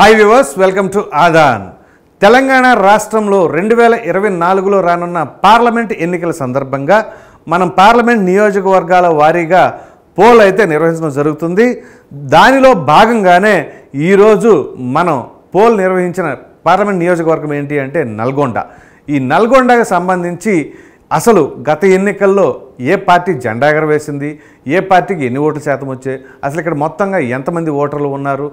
hi viewers welcome to ఆదాన్ తెలంగాణ రాష్ట్రంలో రెండు వేల ఇరవై నాలుగులో రానున్న పార్లమెంట్ ఎన్నికల సందర్భంగా మనం పార్లమెంట్ నియోజకవర్గాల వారీగా పోల్ అయితే నిర్వహించడం జరుగుతుంది దానిలో భాగంగానే ఈరోజు మనం పోల్ నిర్వహించిన పార్లమెంట్ నియోజకవర్గం ఏంటి అంటే నల్గొండ ఈ నల్గొండకు సంబంధించి అసలు గత ఎన్నికల్లో ఏ పార్టీ జెండా ఎగరవేసింది ఏ పార్టీకి ఎన్ని ఓట్ల శాతం వచ్చాయి అసలు ఇక్కడ మొత్తంగా ఎంతమంది ఓటర్లు ఉన్నారు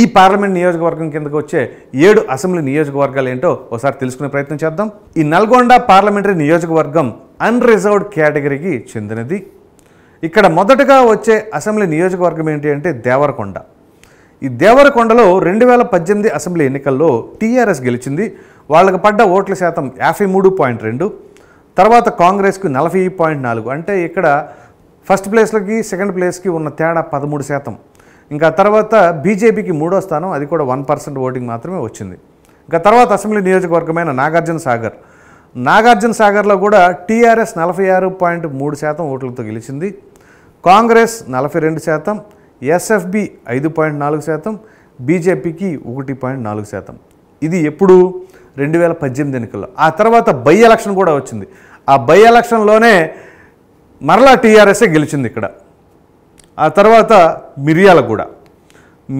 ఈ పార్లమెంట్ నియోజకవర్గం కిందకు వచ్చే ఏడు అసెంబ్లీ నియోజకవర్గాలు ఏంటో ఒకసారి తెలుసుకునే ప్రయత్నం చేద్దాం ఈ నల్గొండ పార్లమెంటరీ నియోజకవర్గం అన్రిజర్వ్డ్ కేటగిరీకి చెందినది ఇక్కడ మొదటగా వచ్చే అసెంబ్లీ నియోజకవర్గం ఏంటి అంటే దేవరకొండ ఈ దేవరకొండలో రెండు వేల పద్దెనిమిది అసెంబ్లీ ఎన్నికల్లో టీఆర్ఎస్ గెలిచింది వాళ్ళకి పడ్డ ఓట్ల శాతం యాభై మూడు పాయింట్ రెండు తర్వాత కాంగ్రెస్కు నలభై పాయింట్ నాలుగు అంటే ఇక్కడ ఫస్ట్ ప్లేస్లకి సెకండ్ ప్లేస్కి ఉన్న తేడా పదమూడు శాతం ఇంకా తర్వాత బీజేపీకి మూడో స్థానం అది కూడా వన్ పర్సెంట్ ఓటింగ్ మాత్రమే వచ్చింది ఇంకా తర్వాత అసెంబ్లీ నియోజకవర్గమైన నాగార్జున సాగర్ నాగార్జున సాగర్లో కూడా టీఆర్ఎస్ నలభై ఆరు పాయింట్ మూడు శాతం ఓట్లతో గెలిచింది కాంగ్రెస్ నలభై రెండు శాతం ఎస్ఎఫ్బి ఐదు పాయింట్ నాలుగు శాతం బీజేపీకి ఒకటి పాయింట్ నాలుగు శాతం ఇది ఎప్పుడు రెండు వేల పద్దెనిమిది ఎన్నికల్లో ఆ తర్వాత బై ఎలక్షన్ కూడా వచ్చింది ఆ బై ఎలక్షన్లోనే మరలా టీఆర్ఎస్ఏ గెలిచింది ఇక్కడ ఆ తర్వాత మిర్యాలగూడ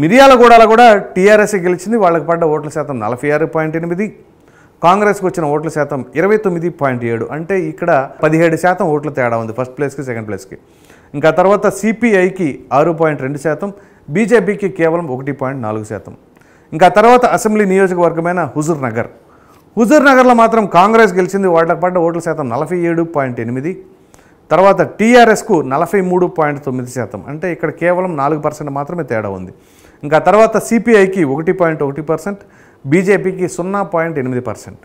మిర్యాలగూడలో కూడా టీఆర్ఎస్ గెలిచింది వాళ్ళకి పడ్డ ఓట్ల శాతం నలభై ఆరు పాయింట్ ఎనిమిది కాంగ్రెస్కి వచ్చిన ఓట్ల శాతం ఇరవై తొమ్మిది పాయింట్ ఏడు అంటే ఇక్కడ పదిహేడు శాతం ఓట్ల తేడా ఉంది ఫస్ట్ ప్లేస్కి సెకండ్ ప్లేస్కి ఇంకా తర్వాత సిపిఐకి ఆరు పాయింట్ రెండు శాతం బీజేపీకి కేవలం ఒకటి పాయింట్ నాలుగు శాతం ఇంకా తర్వాత అసెంబ్లీ నియోజకవర్గమైన హుజూర్ నగర్ హుజూర్ నగర్లో మాత్రం కాంగ్రెస్ గెలిచింది వాళ్ళకి పడ్డ ఓట్ల శాతం నలభై ఏడు పాయింట్ ఎనిమిది తర్వాత టీఆర్ఎస్కు నలభై మూడు పాయింట్ తొమ్మిది శాతం అంటే ఇక్కడ కేవలం నాలుగు పర్సెంట్ మాత్రమే తేడా ఉంది ఇంకా తర్వాత సిపిఐకి ఒకటి పాయింట్ ఒకటి పర్సెంట్ బీజేపీకి సున్నా పాయింట్ ఎనిమిది పర్సెంట్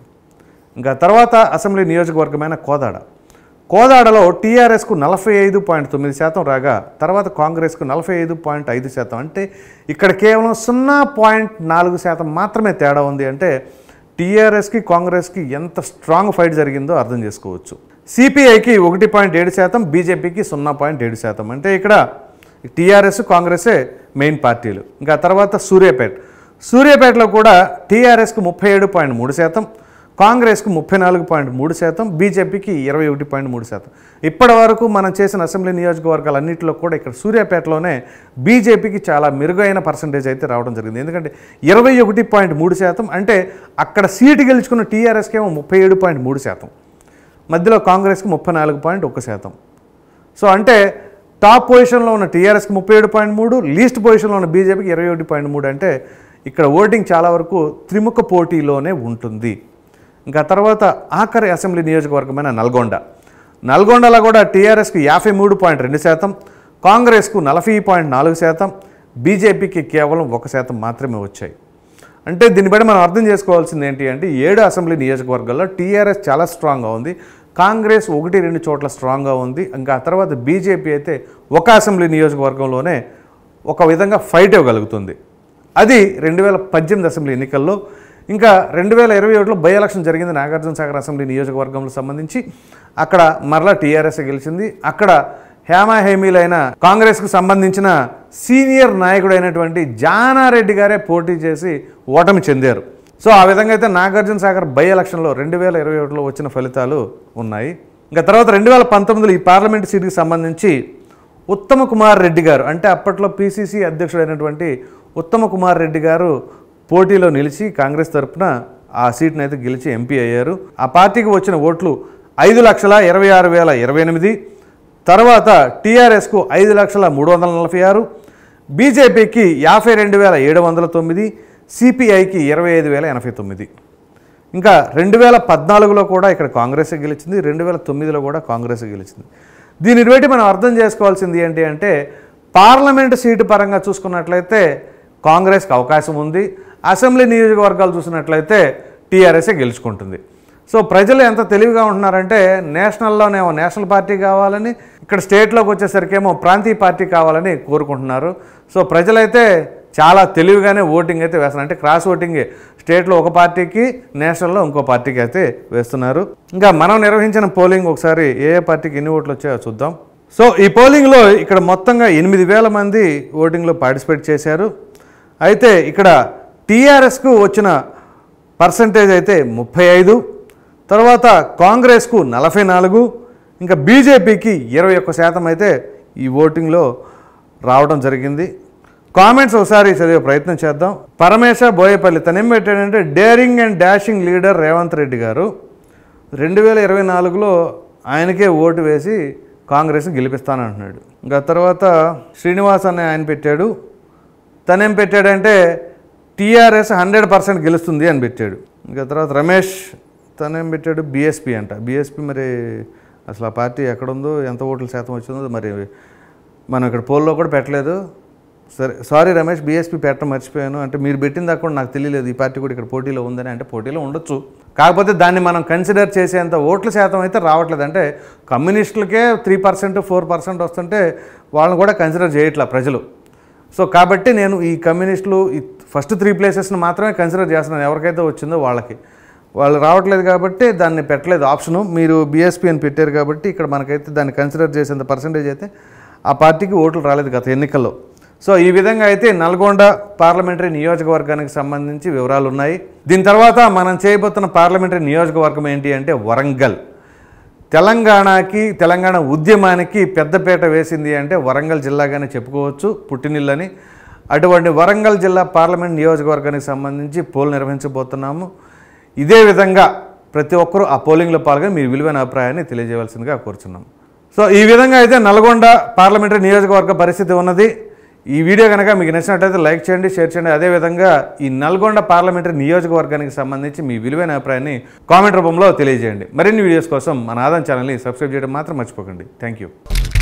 ఇంకా తర్వాత అసెంబ్లీ నియోజకవర్గమైన కోదాడ కోదాడలో టీఆర్ఎస్కు నలభై ఐదు పాయింట్ తొమ్మిది శాతం రాగా తర్వాత కాంగ్రెస్కు నలభై ఐదు పాయింట్ ఐదు శాతం అంటే ఇక్కడ కేవలం సున్నా పాయింట్ నాలుగు శాతం మాత్రమే తేడా ఉంది అంటే టీఆర్ఎస్కి కాంగ్రెస్కి ఎంత స్ట్రాంగ్ ఫైట్ జరిగిందో అర్థం చేసుకోవచ్చు సిపిఐకి ఒకటి పాయింట్ ఏడు శాతం బీజేపీకి సున్నా పాయింట్ ఏడు శాతం అంటే ఇక్కడ టీఆర్ఎస్ కాంగ్రెసే మెయిన్ పార్టీలు ఇంకా తర్వాత సూర్యాపేట సూర్యాపేటలో కూడా టీఆర్ఎస్కి ముప్పై ఏడు పాయింట్ మూడు శాతం కాంగ్రెస్కు ముప్పై నాలుగు పాయింట్ మూడు శాతం బీజేపీకి ఇరవై ఒకటి పాయింట్ మూడు శాతం ఇప్పటి వరకు మనం చేసిన అసెంబ్లీ నియోజకవర్గాలన్నింటిలో కూడా ఇక్కడ సూర్యాపేటలోనే బీజేపీకి చాలా మెరుగైన పర్సంటేజ్ అయితే రావడం జరిగింది ఎందుకంటే ఇరవై ఒకటి పాయింట్ మూడు శాతం అంటే అక్కడ సీటు గెలుచుకున్న టీఆర్ఎస్కి ఏమో ముప్పై ఏడు పాయింట్ మూడు శాతం మధ్యలో కాంగ్రెస్కి ముప్పై నాలుగు పాయింట్ ఒక్క శాతం సో అంటే టాప్ పొజిషన్లో ఉన్న టీఆర్ఎస్కి ముప్పై ఏడు పాయింట్ మూడు లీస్ట్ పొజిషన్లో ఉన్న బీజేపీకి ఇరవై ఒకటి పాయింట్ మూడు అంటే ఇక్కడ ఓటింగ్ చాలా వరకు త్రిముఖ పోటీలోనే ఉంటుంది ఇంకా తర్వాత ఆఖరి అసెంబ్లీ నియోజకవర్గమైన నల్గొండ నల్గొండలో కూడా టీఆర్ఎస్కి యాభై మూడు పాయింట్ రెండు శాతం కాంగ్రెస్కు నలభై పాయింట్ నాలుగు శాతం బీజేపీకి కేవలం ఒక శాతం మాత్రమే వచ్చాయి అంటే దీన్ని బట్టి మనం అర్థం చేసుకోవాల్సింది ఏంటి అంటే ఏడు అసెంబ్లీ నియోజకవర్గాల్లో టీఆర్ఎస్ చాలా స్ట్రాంగ్గా ఉంది కాంగ్రెస్ ఒకటి రెండు చోట్ల స్ట్రాంగ్గా ఉంది ఇంకా ఆ తర్వాత బీజేపీ అయితే ఒక అసెంబ్లీ నియోజకవర్గంలోనే ఒక విధంగా ఫైట్ ఇవ్వగలుగుతుంది అది రెండు వేల పద్దెనిమిది అసెంబ్లీ ఎన్నికల్లో ఇంకా రెండు వేల ఇరవై ఒకటిలో బై ఎలక్షన్ జరిగింది నాగార్జున సాగర్ అసెంబ్లీ నియోజకవర్గంలో సంబంధించి అక్కడ మరలా టీఆర్ఎస్ గెలిచింది అక్కడ హేమాహేమీలైన కాంగ్రెస్కు సంబంధించిన సీనియర్ నాయకుడైనటువంటి జానారెడ్డి గారే పోటీ చేసి ఓటమి చెందారు సో ఆ విధంగా అయితే నాగార్జున సాగర్ బై ఎలక్షన్లో రెండు వేల ఇరవై ఒకటిలో వచ్చిన ఫలితాలు ఉన్నాయి ఇంకా తర్వాత రెండు వేల పంతొమ్మిదిలో ఈ పార్లమెంట్ సీటుకి సంబంధించి ఉత్తమ కుమార్ రెడ్డి గారు అంటే అప్పట్లో పిసిసి అధ్యక్షుడైనటువంటి ఉత్తమ కుమార్ రెడ్డి గారు పోటీలో నిలిచి కాంగ్రెస్ తరఫున ఆ సీట్ని అయితే గెలిచి ఎంపీ అయ్యారు ఆ పార్టీకి వచ్చిన ఓట్లు ఐదు లక్షల ఇరవై ఆరు వేల ఇరవై ఎనిమిది తర్వాత టీఆర్ఎస్కు ఐదు లక్షల మూడు వందల నలభై ఆరు బీజేపీకి యాభై రెండు వేల ఏడు వందల తొమ్మిది సిపిఐకి ఇరవై ఐదు వేల ఎనభై తొమ్మిది ఇంకా రెండు వేల పద్నాలుగులో కూడా ఇక్కడ కాంగ్రెస్ గెలిచింది రెండు వేల తొమ్మిదిలో కూడా కాంగ్రెస్ గెలిచింది దీని బట్టి మనం అర్థం చేసుకోవాల్సింది ఏంటి అంటే పార్లమెంట్ సీటు పరంగా చూసుకున్నట్లయితే కాంగ్రెస్కి అవకాశం ఉంది అసెంబ్లీ నియోజకవర్గాలు చూసినట్లయితే టీఆర్ఎస్ఏ గెలుచుకుంటుంది సో ప్రజలు ఎంత తెలివిగా ఉంటున్నారంటే నేషనల్లోనేమో నేషనల్ పార్టీ కావాలని ఇక్కడ స్టేట్లోకి వచ్చేసరికేమో ప్రాంతీయ పార్టీ కావాలని కోరుకుంటున్నారు సో ప్రజలైతే చాలా తెలివిగానే ఓటింగ్ అయితే వేస్తున్నారు అంటే క్రాస్ ఓటింగ్ స్టేట్లో ఒక పార్టీకి నేషనల్లో ఇంకో పార్టీకి అయితే వేస్తున్నారు ఇంకా మనం నిర్వహించిన పోలింగ్ ఒకసారి ఏ పార్టీకి ఎన్ని ఓట్లు వచ్చాయో చూద్దాం సో ఈ పోలింగ్లో ఇక్కడ మొత్తంగా ఎనిమిది వేల మంది ఓటింగ్లో పార్టిసిపేట్ చేశారు అయితే ఇక్కడ టీఆర్ఎస్కు వచ్చిన పర్సంటేజ్ అయితే ముప్పై ఐదు తర్వాత కాంగ్రెస్కు నలభై నాలుగు ఇంకా బీజేపీకి ఇరవై ఒక్క శాతం అయితే ఈ ఓటింగ్లో రావడం జరిగింది కామెంట్స్ ఒకసారి చదివే ప్రయత్నం చేద్దాం పరమేశ బోయపల్లి తనేం పెట్టాడంటే daring and dashing leader Revanth Reddy గారు రెండు వేల ఇరవై నాలుగులో ఆయనకే ఓటు వేసి కాంగ్రెస్ గెలిపిస్తానంటున్నాడు ఇంకా తర్వాత శ్రీనివాస్ అనే ఆయన పెట్టాడు తనేం పెట్టాడంటే టీఆర్ఎస్ హండ్రెడ్ పర్సెంట్ గెలుస్తుంది అని పెట్టాడు ఇంకా తర్వాత రమేష్ తనేం పెట్టాడు బీఎస్పీ అంట బీఎస్పీ మరి అసలు ఆ పార్టీ ఎక్కడుందో ఎంత ఓట్ల శాతం వచ్చిందో మరి మనం ఇక్కడ పోల్లో కూడా పెట్టలేదు సరే సారీ రమేష్ బీఎస్పీ పెట్టడం మర్చిపోయాను అంటే మీరు దాకా కూడా నాకు తెలియలేదు ఈ పార్టీ కూడా ఇక్కడ పోటీలో ఉందని అంటే పోటీలో ఉండొచ్చు కాకపోతే దాన్ని మనం కన్సిడర్ చేసేంత ఓట్ల శాతం అయితే రావట్లేదు అంటే కమ్యూనిస్టులకే త్రీ పర్సెంట్ ఫోర్ పర్సెంట్ వస్తుంటే వాళ్ళని కూడా కన్సిడర్ చేయట్లా ప్రజలు సో కాబట్టి నేను ఈ కమ్యూనిస్టులు ఈ ఫస్ట్ త్రీ ప్లేసెస్ని మాత్రమే కన్సిడర్ చేస్తున్నాను ఎవరికైతే వచ్చిందో వాళ్ళకి వాళ్ళు రావట్లేదు కాబట్టి దాన్ని పెట్టలేదు ఆప్షను మీరు బీఎస్పీ అని పెట్టారు కాబట్టి ఇక్కడ మనకైతే దాన్ని కన్సిడర్ చేసేంత పర్సంటేజ్ అయితే ఆ పార్టీకి ఓట్లు రాలేదు గత ఎన్నికల్లో సో ఈ విధంగా అయితే నల్గొండ పార్లమెంటరీ నియోజకవర్గానికి సంబంధించి వివరాలు ఉన్నాయి దీని తర్వాత మనం చేయబోతున్న పార్లమెంటరీ నియోజకవర్గం ఏంటి అంటే వరంగల్ తెలంగాణకి తెలంగాణ ఉద్యమానికి పెద్దపేట వేసింది అంటే వరంగల్ జిల్లాగానే చెప్పుకోవచ్చు పుట్టినిల్లని అటువంటి వరంగల్ జిల్లా పార్లమెంట్ నియోజకవర్గానికి సంబంధించి పోల్ నిర్వహించబోతున్నాము ఇదే విధంగా ప్రతి ఒక్కరూ ఆ పోలింగ్లో పాల్గొని మీ విలువైన అభిప్రాయాన్ని తెలియజేయవలసిందిగా కోరుచున్నాం సో ఈ విధంగా అయితే నల్గొండ పార్లమెంటరీ నియోజకవర్గ పరిస్థితి ఉన్నది ఈ వీడియో కనుక మీకు నచ్చినట్లయితే లైక్ చేయండి షేర్ చేయండి అదేవిధంగా ఈ నల్గొండ పార్లమెంటరీ నియోజకవర్గానికి సంబంధించి మీ విలువైన అభిప్రాయాన్ని కామెంట్ రూపంలో తెలియజేయండి మరిన్ని వీడియోస్ కోసం మన ఆదాం ఛానల్ని సబ్స్క్రైబ్ చేయడం మాత్రం మర్చిపోకండి థ్యాంక్